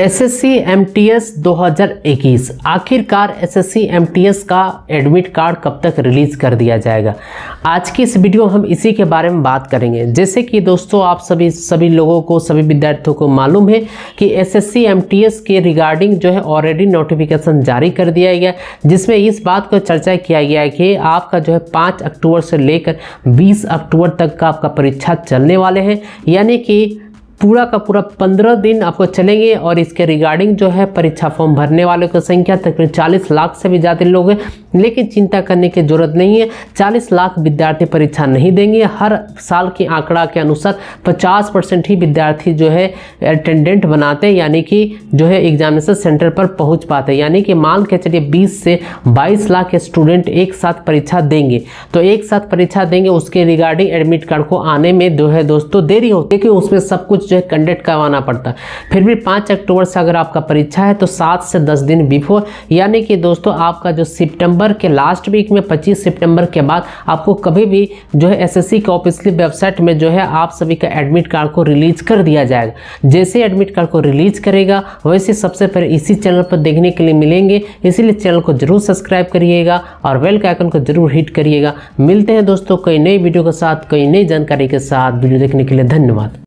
SSC MTS 2021 आखिरकार SSC MTS का admit card कब तक रिलीज़ कर दिया जाएगा आज की इस वीडियो में हम इसी के बारे में बात करेंगे जैसे कि दोस्तों आप सभी सभी लोगों को सभी विद्यार्थियों को मालूम है कि एसएससी एमटीएस के रिगार्डिंग जो है ऑलरेडी नोटिफिकेशन जारी कर दिया गया जिसमें इस बात को चर्चा किया गया है कि आपका जो है पाँच अक्टूबर से लेकर बीस अक्टूबर तक का आपका परीक्षा चलने वाले हैं यानी कि पूरा का पूरा पंद्रह दिन आपको चलेंगे और इसके रिगार्डिंग जो है परीक्षा फॉर्म भरने वालों की संख्या तकरीबन चालीस लाख से भी ज़्यादा लोग हैं लेकिन चिंता करने की जरूरत नहीं है चालीस लाख विद्यार्थी परीक्षा नहीं देंगे हर साल के आंकड़ा के अनुसार पचास परसेंट ही विद्यार्थी जो है अटेंडेंट बनाते हैं यानी कि जो है एग्जामिनेशन सेंटर पर पहुँच पाते हैं यानी कि मान के चलिए बीस से बाईस लाख स्टूडेंट एक साथ परीक्षा देंगे तो एक साथ परीक्षा देंगे उसके रिगार्डिंग एडमिट कार्ड को आने में जो है दोस्तों देरी होती है कि उसमें सब कुछ जो है कंडक्ट करवाना पड़ता है फिर भी पाँच अक्टूबर से अगर आपका परीक्षा है तो सात से दस दिन बिफोर यानी कि दोस्तों आपका जो सितंबर के लास्ट वीक में पच्चीस सितंबर के बाद आपको कभी भी जो है सी के ऑफिसली वेबसाइट में जो है आप सभी का एडमिट कार्ड को रिलीज कर दिया जाएगा जैसे एडमिट कार्ड को रिलीज करेगा वैसे सबसे पहले इसी चैनल पर देखने के लिए मिलेंगे इसीलिए चैनल को जरूर सब्सक्राइब करिएगा और बेल के आइकन को जरूर हिट करिएगा मिलते हैं दोस्तों कई नई वीडियो के साथ कई नई जानकारी के साथ वीडियो देखने के लिए धन्यवाद